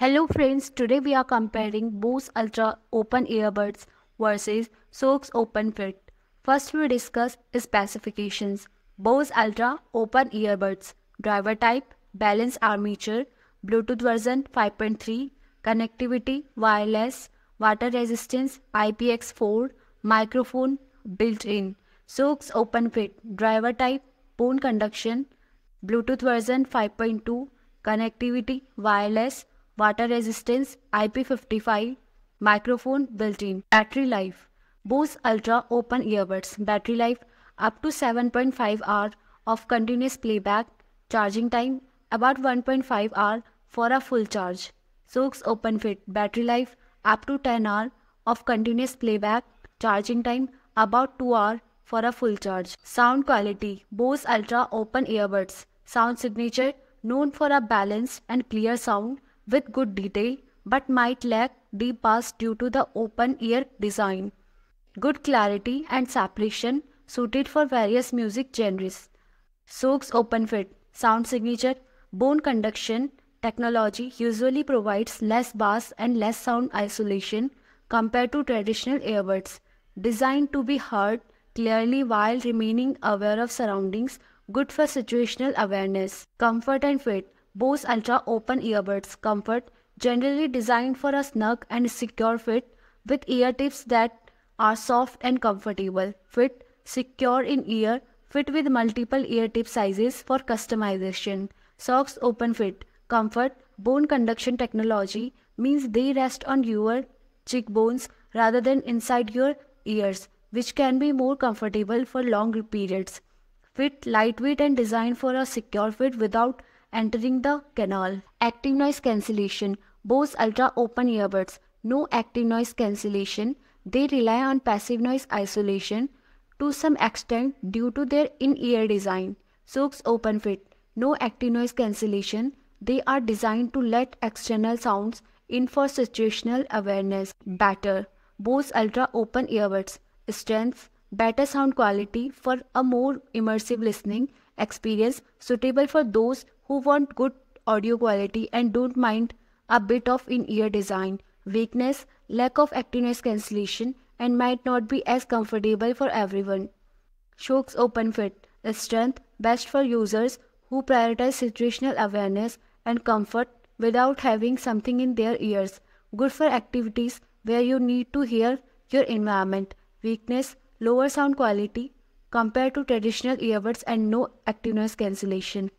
Hello friends, today we are comparing Bose Ultra Open Earbuds versus Sox Open Fit. First we discuss specifications. Bose Ultra Open Earbuds Driver type, balance armature, Bluetooth version 5.3, connectivity, wireless, water resistance, IPX4, microphone built-in. Sox Open Fit Driver type, bone conduction, Bluetooth version 5.2, connectivity, wireless, water resistance, IP55, microphone built-in, battery life, Bose Ultra open earbuds, battery life up to 7.5 hour of continuous playback, charging time about 1.5 hour for a full charge, Soaks open fit, battery life up to 10 hour of continuous playback, charging time about 2 hour for a full charge. Sound quality, Bose Ultra open earbuds, sound signature known for a balanced and clear sound with good detail but might lack deep bass due to the open ear design. Good clarity and separation, suited for various music genres. Soak's open fit, sound signature, bone conduction technology usually provides less bass and less sound isolation compared to traditional earbuds. Designed to be heard clearly while remaining aware of surroundings, good for situational awareness. Comfort and fit Bose Ultra Open Earbuds Comfort, generally designed for a snug and secure fit with ear tips that are soft and comfortable, fit, secure in ear, fit with multiple ear tip sizes for customization. Socks open fit, comfort, bone conduction technology means they rest on your cheekbones rather than inside your ears, which can be more comfortable for longer periods. Fit, lightweight and designed for a secure fit without entering the canal. Active noise cancellation. Bose Ultra Open Earbuds. No active noise cancellation. They rely on passive noise isolation to some extent due to their in-ear design. Soaks Open Fit. No active noise cancellation. They are designed to let external sounds in for situational awareness. Better. Bose Ultra Open Earbuds. Strengths. Better sound quality for a more immersive listening experience suitable for those who want good audio quality and don't mind a bit of in-ear design. Weakness, lack of active noise cancellation and might not be as comfortable for everyone. Shoke's Open Fit Strength best for users who prioritize situational awareness and comfort without having something in their ears. Good for activities where you need to hear your environment. Weakness, lower sound quality compared to traditional earbuds and no active noise cancellation.